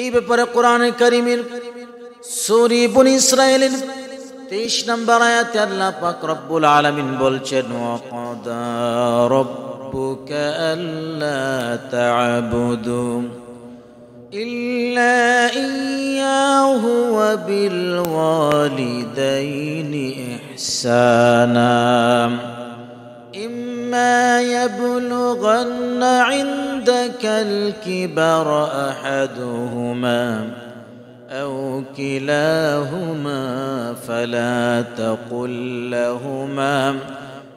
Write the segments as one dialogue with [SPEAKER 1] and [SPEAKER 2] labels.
[SPEAKER 1] এই ব্যাপারে কোরআনে কারীমের সুরি বনি ইসরাঈলের 23 নম্বর আয়াতে আল্লাহ পাক রব্বুল আলামিন বলছেন ربك ألا تعبدوا إلا إياه وبالوالدين إحسانا إما يبلغ الكبر احدهما او كلاهما فلا تقل لهما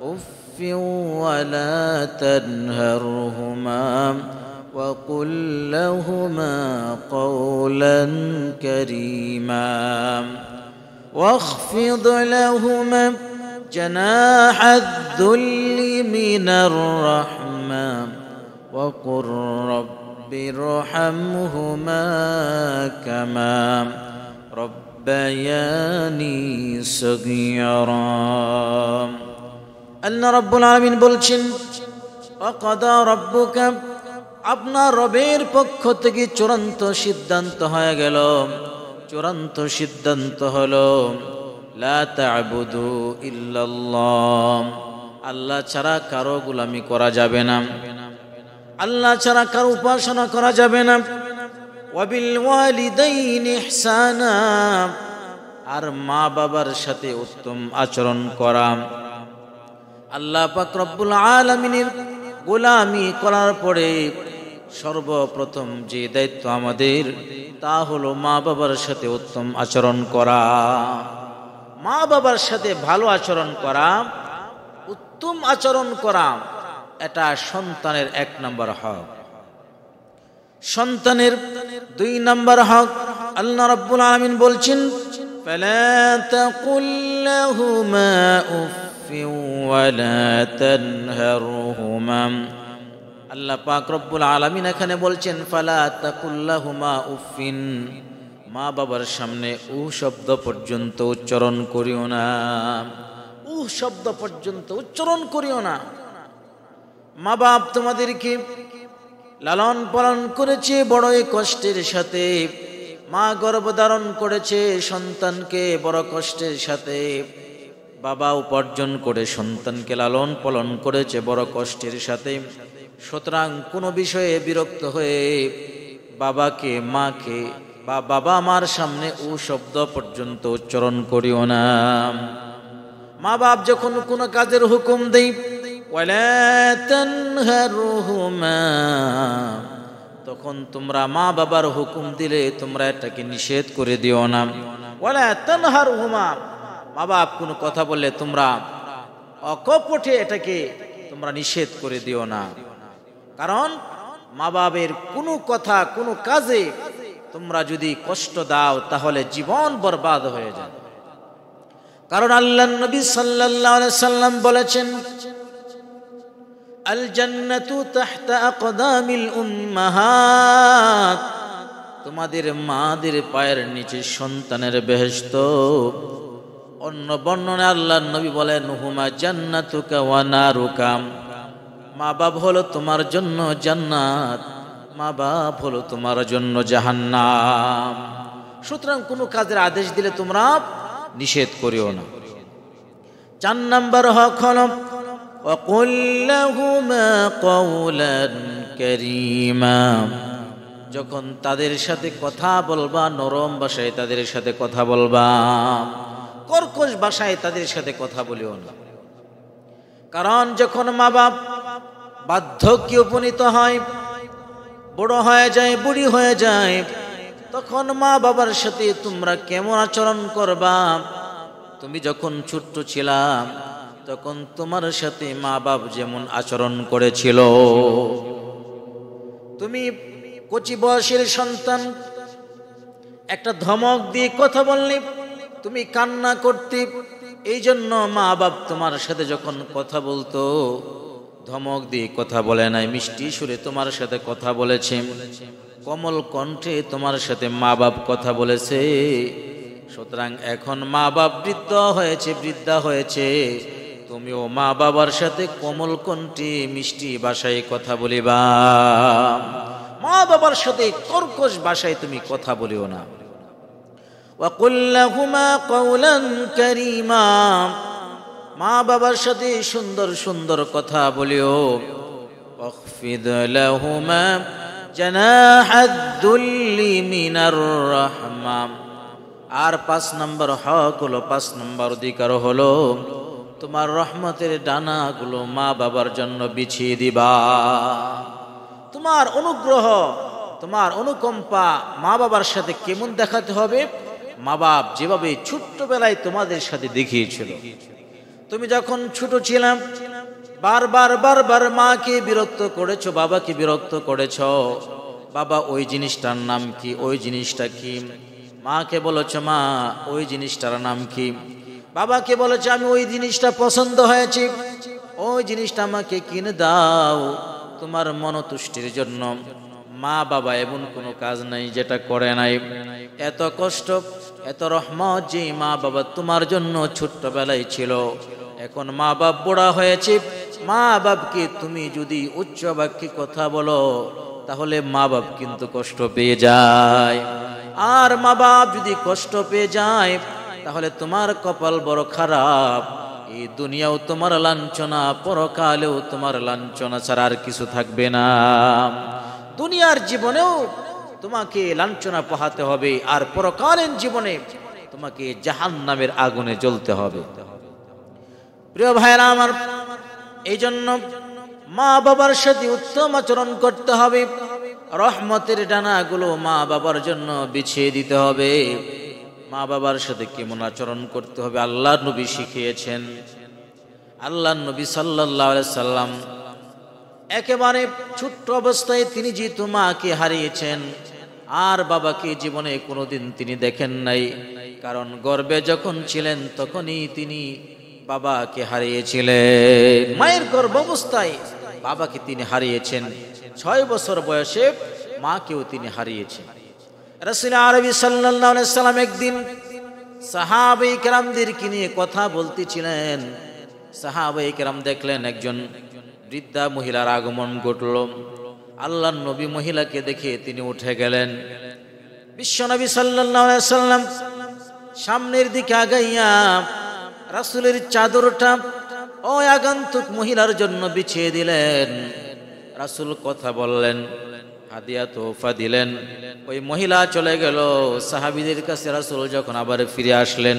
[SPEAKER 1] اف ولا تنهرهما وقل لهما قولا كريما واخفض لهما جناح الذل من الرحمن وقل رب ارحمهما كما রব্বায়ানি সগীরা আল্লাহ রাব্বুল আলামিন বলছেন ওয়াকাদা রাব্বুকা আপনার রবের পক্ষ থেকে চূড়ান্ত সিদ্ধান্ত হয়ে গেল চূড়ান্ত সিদ্ধান্ত হলো লা তা'বুদু ইল্লাল্লাহ আল্লাহ ছাড়া কারো গোলামি করা যাবে না আল্লাহ ছাড়া কার উপাসনা করা যাবে না আর মা বাবার সাথে উত্তম আচরণ করা আল্লাহ পাক আলমিনের গোলামি করার পরে সর্বপ্রথম যে দায়িত্ব আমাদের তা হলো মা বাবার সাথে উত্তম আচরণ করা মা বাবার সাথে ভালো আচরণ করা উত্তম আচরণ করা এটা সন্তানের এক নম্বর হক সন্তানের দুই নম্বর হক আল্লাহ রব্বুল আলমিন বলছেন আল্লাহ পাক রব্বুল আলমিন এখানে বলছেন ফালা তাকুল্লাহুমা উফিন মা বাবার সামনে উ শব্দ পর্যন্ত উচ্চারণ করিও না উ শব্দ পর্যন্ত উচ্চারণ করিও না মা বাপ তোমাদেরকে লালন পালন করেছে বড়ই কষ্টের সাথে মা গর্ভধারণ করেছে সন্তানকে বড় কষ্টের সাথে বাবা উপার্জন করে সন্তানকে লালন পালন করেছে বড় কষ্টের সাথে সুতরাং কোনো বিষয়ে বিরক্ত হয়ে বাবাকে মাকে বা বাবা মার সামনে ও শব্দ পর্যন্ত উচ্চারণ করিও না মা বাপ যখন কোনো কাজের হুকুম দেয় ولا تنهرهما তখন তোমরা মা বাবার হুকুম দিলে তোমরা এটাকে নিষেধ করে দিও না ওলা তনহার হুমা মা বাপ কোনো কথা বললে তোমরা অকপটে এটাকে তোমরা নিষেধ করে দিও না কারণ মা বাবের কোনো কথা কোনো কাজে তোমরা যদি কষ্ট দাও তাহলে জীবন বরবাদ হয়ে যাবে কারণ আল্লাহ নবী সাল্লাহ সাল্লাম বলেছেন আলজান্নাতু তাহতা আকদামিল উম্মাহাত তোমাদের মাদের পায়ের নিচে সন্তানের বেহেস্ত অন্য বর্ণনে আল্লাহ নবী বলেন হুমা জান্নাতুকা ওয়া নারুকাম মা বাপ হলো তোমার জন্য জান্নাত মা বাপ হলো তোমার জন্য জাহান্নাম সুতরাং কোনো কাজের আদেশ দিলে তোমরা নিষেধ করিও না চার নাম্বার হক হলো وقل لهما قولا كريما যখন তাদের সাথে কথা বলবা নরম ভাষায় তাদের সাথে কথা বলবা কর্কশ ভাষায় তাদের সাথে কথা বলিও না কারণ যখন মা বাপ বার্ধক্যে উপনীত হয় বড় হয়ে যায় বুড়ি হয়ে যায় তখন মা বাবার সাথে তোমরা কেমন আচরণ করবা তুমি যখন ছোট্ট ছিলাম তখন তোমার সাথে মা বাপ যেমন আচরণ করেছিল তুমি কচি বয়সের সন্তান একটা ধমক দিয়ে কথা বললে তুমি কান্না করতে এই জন্য মা বাপ তোমার সাথে যখন কথা বলতো ধমক দিয়ে কথা বলে নাই মিষ্টি সুরে তোমার সাথে কথা বলেছে কমল কণ্ঠে তোমার সাথে মা বাপ কথা বলেছে সুতরাং এখন মা বাপ বৃদ্ধ হয়েছে বৃদ্ধা হয়েছে তুমিও মা বাবার সাথে কোমল কণ্ঠে মিষ্টি ভাষায় কথা বলিবা মা বাবার সাথে কর্কশ ভাষায় তুমি কথা বলিও না কারীমা মা বাবার সাথে সুন্দর সুন্দর কথা বলিও আর পাঁচ নম্বর হক হলো পাঁচ নম্বর অধিকার হলো তোমার রহমতের ডানাগুলো মা বাবার জন্য বিছিয়ে দিবা তোমার অনুগ্রহ তোমার অনুকম্পা মা বাবার সাথে কেমন দেখাতে হবে মা বাপ যেভাবে ছোট্টবেলায় তোমাদের সাথে দেখিয়েছিল তুমি যখন ছোট ছিলাম বারবার বারবার মাকে বিরক্ত করেছো বাবাকে বিরক্ত করেছ বাবা ওই জিনিসটার নাম কি ওই জিনিসটা কি মাকে বলেছ মা ওই জিনিসটার নাম কি বাবাকে বলেছে আমি ওই জিনিসটা পছন্দ হয়েছি ওই জিনিসটা আমাকে কিনে দাও তোমার মনতুষ্টির জন্য মা বাবা এমন কোনো কাজ নাই যেটা করে নাই এত কষ্ট এত রহমত যে মা বাবা তোমার জন্য ছোট্টবেলায় ছিল এখন মা বাপ বোড়া হয়েছে মা বাপকে তুমি যদি উচ্চ বাক্যে কথা বলো তাহলে মা বাপ কিন্তু কষ্ট পেয়ে যায় আর মা বাপ যদি কষ্ট পেয়ে যায় তাহলে তোমার কপাল বড় খারাপ এই দুনিয়াও তোমার লাঞ্ছনা পরকালেও তোমার লাঞ্ছনা ছাড়া আর কিছু থাকবে না দুনিয়ার জীবনেও তোমাকে লাঞ্ছনা পোহাতে হবে আর পরকালীন জীবনে তোমাকে জাহান নামের আগুনে জ্বলতে হবে প্রিয় ভাইরা আমার এই জন্য মা বাবার সাথে উত্তম আচরণ করতে হবে রহমতের ডানাগুলো মা বাবার জন্য বিছিয়ে দিতে হবে মা বাবার সাথে কেমন আচরণ করতে হবে আল্লাহ নবী শিখিয়েছেন আল্লাহ নবী সাল্লাহ সাল্লাম একেবারে ছোট্ট অবস্থায় তিনি যেহেতু মাকে হারিয়েছেন আর বাবাকে জীবনে কোনোদিন তিনি দেখেন নাই কারণ গর্বে যখন ছিলেন তখনই তিনি বাবাকে হারিয়েছিলেন মায়ের গর্ব অবস্থায় বাবাকে তিনি হারিয়েছেন ছয় বছর বয়সে মাকেও তিনি হারিয়েছেন রসুল আরবি সাল্লাম একদিন কেরামদের কি নিয়ে কথা বলতেছিলেন সাহাবাই কেরাম দেখলেন একজন বৃদ্ধা মহিলার আগমন ঘটল আল্লাহ নবী মহিলাকে দেখে তিনি উঠে গেলেন বিশ্বনবী সাল্লাম সামনের দিকে আগাইয়া রাসুলের চাদরটা অয়াগন্তুক মহিলার জন্য বিছিয়ে দিলেন রাসুল কথা বললেন হাদিয়া তোফা দিলেন ওই মহিলা চলে গেল সাহাবিদের কাছে রাসুল যখন আবার ফিরে আসলেন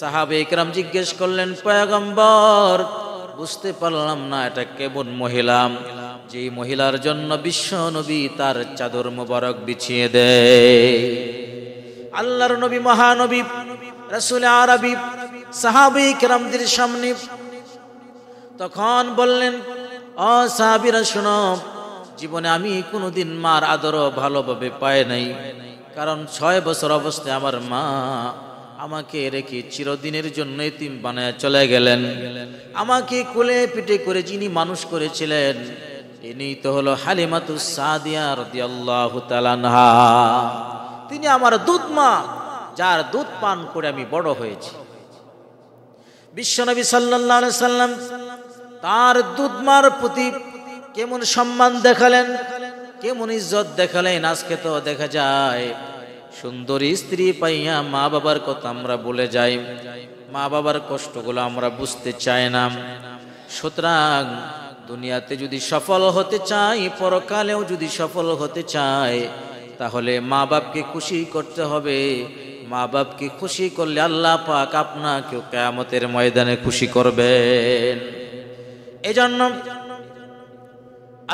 [SPEAKER 1] সাহাবে ইকরাম জিজ্ঞেস করলেন পয়াগম্বর বুঝতে পারলাম না এটা কেমন মহিলা যে মহিলার জন্য বিশ্ব নবী তার চাদর মুবারক বিছিয়ে দেয় আল্লাহর নবী মহানবী রসুল আরবি সাহাবি কেরামদের সামনে তখন বললেন অসাহাবিরা শুনব জীবনে আমি কোনোদিন মার আদরও ভালোভাবে পায় নাই কারণ ছয় বছর অবস্থায় আমার মা আমাকে রেখে চিরদিনের জন্য এতিম বানায় চলে গেলেন আমাকে কোলে পিঠে করে যিনি মানুষ করেছিলেন তিনি তো হলো হালিমাতু সাদিয়ার দিয়াল্লাহা তিনি আমার দুধ মা যার দুধ পান করে আমি বড় হয়েছি বিশ্বনবী সাল্লাহ সাল্লাম তার দুধমার প্রতি কেমন সম্মান দেখালেন কেমন ইজ্জত দেখালেন আজকে তো দেখা যায় সুন্দরী স্ত্রী পাইয়া মা বাবার কথা আমরা বলে যাই মা বাবার কষ্টগুলো আমরা বুঝতে চাই না সুতরাং দুনিয়াতে যদি সফল হতে চাই পরকালেও যদি সফল হতে চাই তাহলে মা বাপকে খুশি করতে হবে মা বাপকে খুশি করলে আল্লাহ পাক আপনাকেও কেয়ামতের ময়দানে খুশি করবেন এজন্য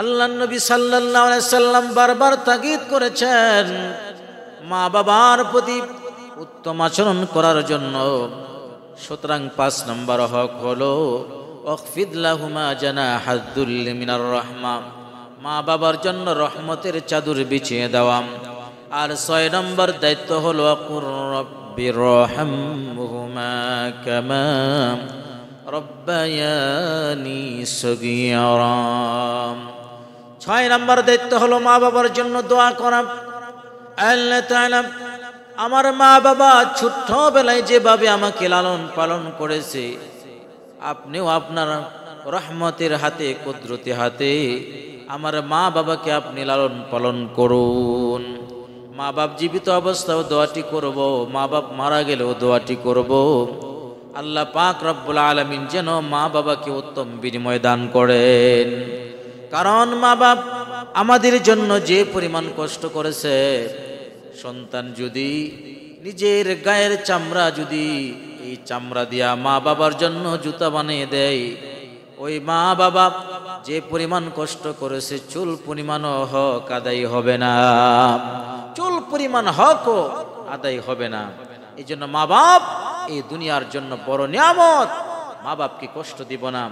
[SPEAKER 1] আল্লাহ নবী সাল্লাহ সাল্লাম বারবার তাগিদ করেছেন মা বাবার প্রতি উত্তম আচরণ করার জন্য সুতরাং পাঁচ নম্বর হক হলো অকফিদুমা জানা হাদুল মিনার রহমা মা বাবার জন্য রহমতের চাদুর বিছিয়ে দেওয়া আর ছয় নম্বর দায়িত্ব হলো রব্বায়ানি সগিয়ারাম ছয় নম্বর দায়িত্ব হলো মা বাবার জন্য দোয়া করা আমার মা বাবা ছোট্টবেলায় যেভাবে আমাকে লালন পালন করেছে আপনিও আপনার রহমতের হাতে কুদরতি হাতে আমার মা বাবাকে আপনি লালন পালন করুন মা বাপ জীবিত অবস্থাও দোয়াটি করব মা বাপ মারা গেলেও দোয়াটি করব আল্লাহ পাক রব্বুল আলমিন যেন মা বাবাকে উত্তম বিনিময় দান করেন কারণ মা বাপ আমাদের জন্য যে পরিমাণ কষ্ট করেছে সন্তান যদি নিজের গায়ের চামড়া যদি এই চামড়া দিয়া মা বাবার জন্য জুতা বানিয়ে দেয় ওই মা বাবা যে পরিমাণ কষ্ট করেছে চুল পরিমাণ হক আদায় হবে না চুল পরিমাণ হক আদায় হবে না এই জন্য মা বাপ এই দুনিয়ার জন্য বড় নিয়ামত মা বাপকে কষ্ট দিব না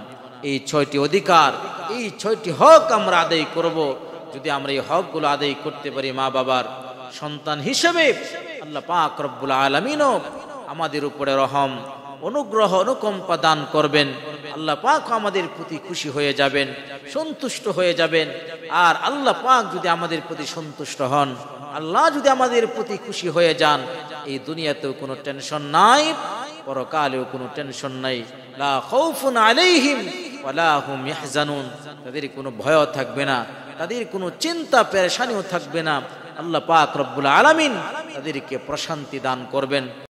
[SPEAKER 1] এই ছয়টি অধিকার এই ছয়টি হক আমরা আদায় করব যদি আমরা এই হকগুলো আদায় করতে পারি মা বাবার সন্তান হিসেবে আল্লাহ পাক রব্বুল আলমিনও আমাদের উপরে রহম অনুগ্রহ অনুকম্পা দান করবেন আল্লাহ পাক আমাদের প্রতি খুশি হয়ে যাবেন সন্তুষ্ট হয়ে যাবেন আর আল্লাহ পাক যদি আমাদের প্রতি সন্তুষ্ট হন আল্লাহ যদি আমাদের প্রতি খুশি হয়ে যান এই দুনিয়াতেও কোনো টেনশন নাই পরকালেও কোনো টেনশন নাই লা খৌফুন আলাইহিম ওয়ালাহুম ইয়াহজানুন তাদের কোনো ভয়ও থাকবে না তাদের কোনো চিন্তা পেরেশানিও থাকবে না আল্লাহ পাক রব্বুল আলমিন তাদেরকে প্রশান্তি দান করবেন